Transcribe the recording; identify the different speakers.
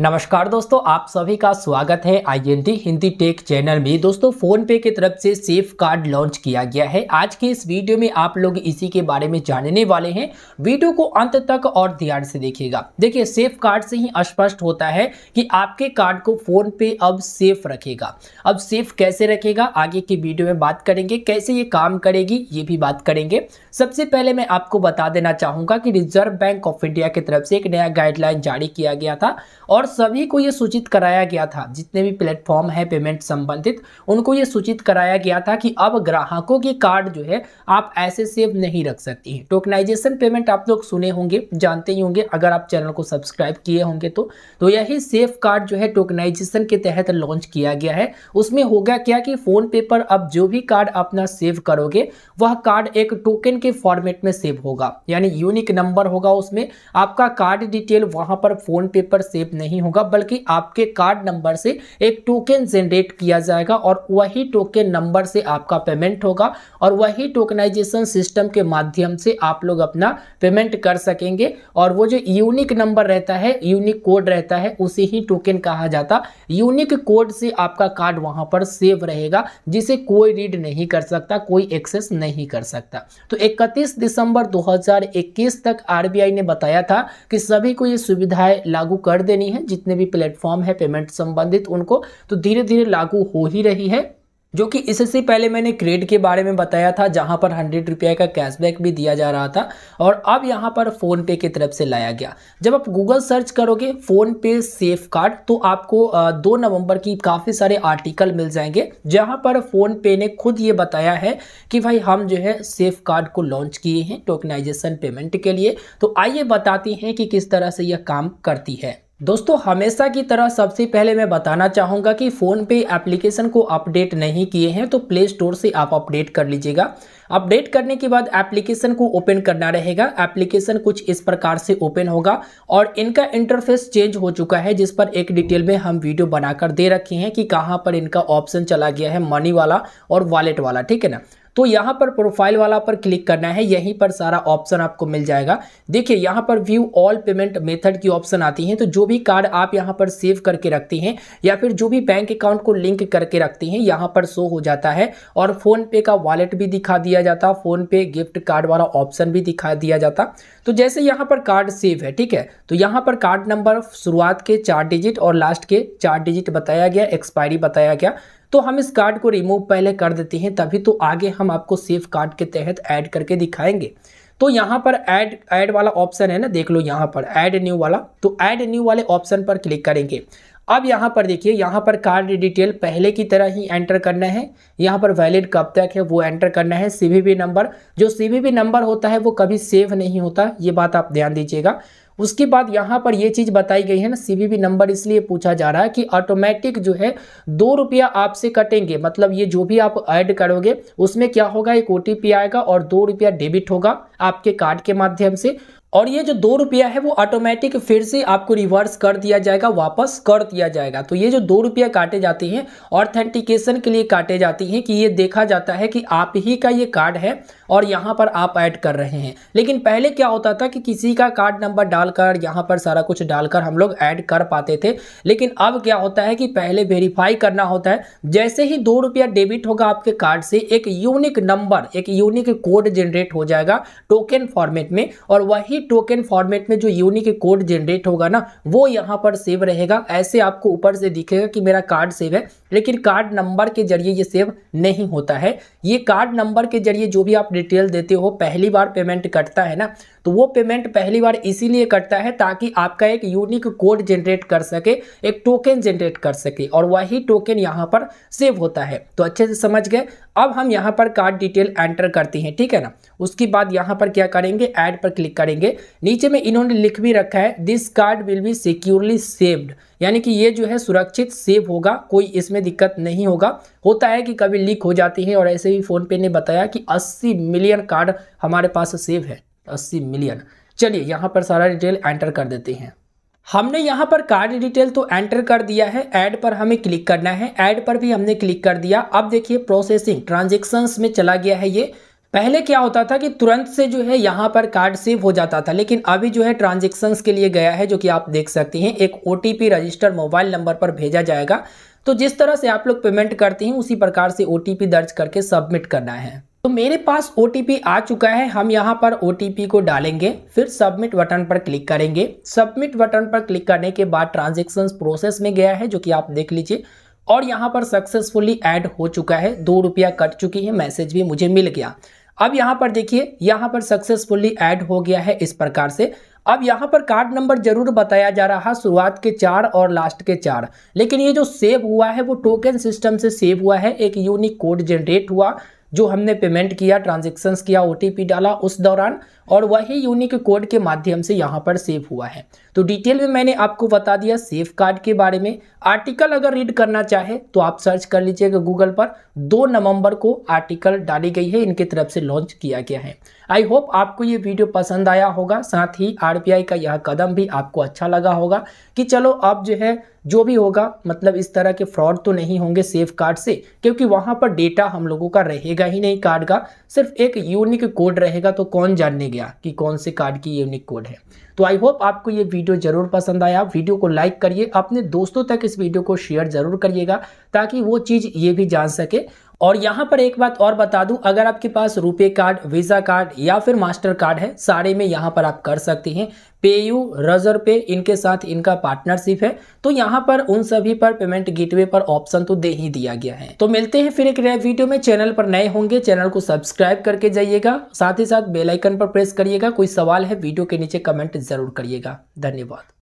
Speaker 1: नमस्कार दोस्तों आप सभी का स्वागत है आईएनटी हिंदी टेक चैनल में दोस्तों फोन पे की तरफ से सेफ कार्ड लॉन्च किया गया है आज के इस वीडियो में आप लोग इसी के बारे में जानने वाले हैं वीडियो को अंत तक और ध्यान से देखिएगा देखिए सेफ कार्ड से ही स्पष्ट होता है कि आपके कार्ड को फोन पे अब सेफ रखेगा अब सेफ कैसे रखेगा आगे की वीडियो में बात करेंगे कैसे ये काम करेगी ये भी बात करेंगे सबसे पहले मैं आपको बता देना चाहूँगा कि रिजर्व बैंक ऑफ इंडिया की तरफ से एक नया गाइडलाइन जारी किया गया था और सभी को ये सूचित कराया गया था जितने भी प्लेटफॉर्म है पेमेंट संबंधित उनको ये सूचित कराया गया था कि अब ग्राहकों के कार्ड जो है आप ऐसे सेव नहीं रख सकती हैं टोकनाइजेशन पेमेंट आप लोग सुने होंगे जानते ही होंगे अगर आप चैनल को सब्सक्राइब किए होंगे तो, तो यही सेफ कार्ड जो है टोकनाइजेशन के तहत लॉन्च किया गया है उसमें होगा क्या कि फ़ोन पे पर अब जो भी कार्ड अपना सेव करोगे वह कार्ड एक टोकन के फॉर्मेट में सेव होगा यानी यूनिक नंबर होगा उसमें आपका कार्ड डिटेल वहां पर फ़ोन पे पर सेव नहीं होगा बल्कि आपके कार्ड नंबर से एक टोकन जनरेट किया जाएगा और वही टोकन नंबर से आपका पेमेंट होगा और वही टोकनाइजेशन सिस्टम के माध्यम से आप लोग अपना पेमेंट कर सकेंगे और वो जो यूनिक नंबर रहता है यूनिक कोड रहता है उसे ही टोकन कहा जाता यूनिक कोड से आपका कार्ड वहां पर सेव रहेगा जिसे कोई रीड नहीं कर सकता कोई एक्सेस नहीं कर सकता तो 31 दिसंबर 2021 तक आरबीआई ने बताया था कि सभी को ये सुविधाएं लागू कर देनी रही हैं जितने भी प्लेटफॉर्म है पेमेंट संबंधित उनको तो धीरे धीरे लागू हो ही रही है जो कि इससे पहले मैंने क्रेड के बारे में बताया था जहां पर हंड्रेड रुपये का कैशबैक भी दिया जा रहा था और अब यहां पर फ़ोन पे की तरफ से लाया गया जब आप गूगल सर्च करोगे फ़ोन पे सेफ कार्ड तो आपको दो नवंबर की काफ़ी सारे आर्टिकल मिल जाएंगे जहां पर फ़ोन पे ने खुद ये बताया है कि भाई हम जो है सेफ कार्ड को लॉन्च किए हैं टोकनाइजेशन पेमेंट के लिए तो आइए बताती हैं कि किस तरह से यह काम करती है दोस्तों हमेशा की तरह सबसे पहले मैं बताना चाहूँगा कि फ़ोन पे एप्लीकेशन को अपडेट नहीं किए हैं तो प्ले स्टोर से आप अपडेट कर लीजिएगा अपडेट करने के बाद एप्लीकेशन को ओपन करना रहेगा एप्लीकेशन कुछ इस प्रकार से ओपन होगा और इनका इंटरफेस चेंज हो चुका है जिस पर एक डिटेल में हम वीडियो बनाकर दे रखे हैं कि कहाँ पर इनका ऑप्शन चला गया है मनी वाला और वॉलेट वाला ठीक है ना तो यहाँ पर प्रोफाइल वाला पर क्लिक करना है यहीं पर सारा ऑप्शन आपको मिल जाएगा देखिए यहाँ पर व्यू ऑल पेमेंट मेथड की ऑप्शन आती है तो जो भी कार्ड आप यहाँ पर सेव करके रखती हैं या फिर जो भी बैंक अकाउंट को लिंक करके रखते हैं यहाँ पर शो हो जाता है और फ़ोनपे का वॉलेट भी दिखा दिया जाता फ़ोनपे गिफ्ट कार्ड वाला ऑप्शन भी दिखा दिया जाता तो जैसे यहाँ पर कार्ड सेव है ठीक है तो यहाँ पर कार्ड नंबर शुरुआत के चार डिजिट और लास्ट के चार डिजिट बताया गया एक्सपायरी बताया गया तो हम इस कार्ड को रिमूव पहले कर देते हैं तभी तो आगे हम आपको सेव कार्ड के तहत ऐड करके दिखाएंगे तो यहाँ पर ऐड ऐड वाला ऑप्शन है ना देख लो यहाँ पर ऐड न्यू वाला तो ऐड न्यू वाले ऑप्शन पर क्लिक करेंगे अब यहाँ पर देखिए यहाँ पर कार्ड डिटेल पहले की तरह ही एंटर करना है यहाँ पर वैलिड कब तक है वो एंटर करना है सी नंबर जो सी नंबर होता है वो कभी सेव नहीं होता ये बात आप ध्यान दीजिएगा उसके बाद यहाँ पर ये चीज़ बताई गई है ना सीवीवी नंबर इसलिए पूछा जा रहा है कि ऑटोमेटिक जो है दो रुपया आपसे कटेंगे मतलब ये जो भी आप ऐड करोगे उसमें क्या होगा एक ओ आएगा और दो रुपया डेबिट होगा आपके कार्ड के माध्यम से और ये जो दो रुपया है वो ऑटोमेटिक फिर से आपको रिवर्स कर दिया जाएगा वापस कर दिया जाएगा तो ये जो दो रुपया काटे जाते हैं ऑथेंटिकेशन के लिए काटे जाते हैं कि ये देखा जाता है कि आप ही का ये कार्ड है और यहाँ पर आप ऐड कर रहे हैं लेकिन पहले क्या होता था कि किसी का कार्ड नंबर डालकर यहाँ पर सारा कुछ डालकर हम लोग ऐड कर पाते थे लेकिन अब क्या होता है कि पहले वेरीफाई करना होता है जैसे ही दो रुपया डेबिट होगा आपके कार्ड से एक यूनिक नंबर एक यूनिक कोड जनरेट हो जाएगा टोकन फॉर्मेट में और वही यूनिक टोकन फॉर्मेट में जो यूनिक कोड जनरेट होगा ना वो यहाँ पर सेव रहेगा ऐसे आपको ऊपर से दिखेगा कि मेरा कार्ड सेव है लेकिन कार्ड नंबर के जरिए ये सेव नहीं होता है ये कार्ड नंबर के जरिए जो भी आप डिटेल देते हो पहली बार पेमेंट कटता है ना तो वो पेमेंट पहली बार इसीलिए कटता है ताकि आपका एक यूनिक कोड जनरेट कर सके एक टोकन जनरेट कर सके और वही टोकन यहाँ पर सेव होता है तो अच्छे से समझ गए अब हम यहाँ पर कार्ड डिटेल एंटर करते हैं ठीक है ना उसके बाद यहाँ पर क्या करेंगे ऐड पर क्लिक करेंगे नीचे में इन्होंने लिख भी रखा है this card will be securely saved यानी कि ये जो है सुरक्षित सेव होगा कोई इसमें दिक्कत नहीं होगा होता है कि कभी लीक हो जाती है और ऐसे ही पे ने बताया कि 80 मिलियन कार्ड हमारे पास सेव है 80 मिलियन चलिए यहाँ पर सारा डिटेल एंटर कर देते हैं हमने यहाँ पर कार्ड डिटेल तो एंटर कर दिया है ऐड पर हमें क्लिक करना है ऐड पर भी हमने क्लिक कर दिया अब देखिए प्रोसेसिंग ट्रांजेक्शन्स में चला गया है ये पहले क्या होता था कि तुरंत से जो है यहाँ पर कार्ड सेव हो जाता था लेकिन अभी जो है ट्रांजेक्शन्स के लिए गया है जो कि आप देख सकते हैं एक ओ रजिस्टर मोबाइल नंबर पर भेजा जाएगा तो जिस तरह से आप लोग पेमेंट करते हैं उसी प्रकार से ओ दर्ज करके सबमिट करना है तो मेरे पास ओ आ चुका है हम यहाँ पर ओ को डालेंगे फिर सबमिट बटन पर क्लिक करेंगे सबमिट बटन पर क्लिक करने के बाद ट्रांजेक्शन प्रोसेस में गया है जो कि आप देख लीजिए और यहाँ पर सक्सेसफुली ऐड हो चुका है दो रुपया कट चुकी है मैसेज भी मुझे मिल गया अब यहाँ पर देखिए यहाँ पर सक्सेसफुली ऐड हो गया है इस प्रकार से अब यहाँ पर कार्ड नंबर जरूर बताया जा रहा शुरुआत के चार और लास्ट के चार लेकिन ये जो सेव हुआ है वो टोकन सिस्टम से सेव हुआ है एक यूनिक कोड जनरेट हुआ जो हमने पेमेंट किया ट्रांजेक्शन्स किया ओ डाला उस दौरान और वही यूनिक कोड के माध्यम से यहाँ पर सेव हुआ है तो डिटेल में मैंने आपको बता दिया सेफ कार्ड के बारे में आर्टिकल अगर रीड करना चाहे तो आप सर्च कर लीजिएगा गूगल पर दो नवंबर को आर्टिकल डाली गई है इनके तरफ से लॉन्च किया गया है आई होप आपको ये वीडियो पसंद आया होगा साथ ही आर का यह कदम भी आपको अच्छा लगा होगा कि चलो अब जो है जो भी होगा मतलब इस तरह के फ्रॉड तो नहीं होंगे सेफ कार्ड से क्योंकि वहाँ पर डेटा हम लोगों का रहेगा ही नहीं कार्ड का सिर्फ एक यूनिक कोड रहेगा तो कौन जानने गया दिया कि कौन से कार्ड की यूनिक कोड है तो आई होप आपको ये वीडियो जरूर पसंद आया वीडियो को लाइक करिए अपने दोस्तों तक इस वीडियो को शेयर जरूर करिएगा ताकि वो चीज़ ये भी जान सके और यहाँ पर एक बात और बता दूं अगर आपके पास रुपे कार्ड वीज़ा कार्ड या फिर मास्टर कार्ड है सारे में यहाँ पर आप कर सकते हैं पेयू रजर पे इनके साथ इनका पार्टनरशिप है तो यहाँ पर उन सभी पर पेमेंट गेटवे पर ऑप्शन तो दे ही दिया गया है तो मिलते हैं फिर एक नए वीडियो में चैनल पर नए होंगे चैनल को सब्सक्राइब करके जाइएगा साथ ही साथ बेलाइकन पर प्रेस करिएगा कोई सवाल है वीडियो के नीचे कमेंट जरूर करिएगा धन्यवाद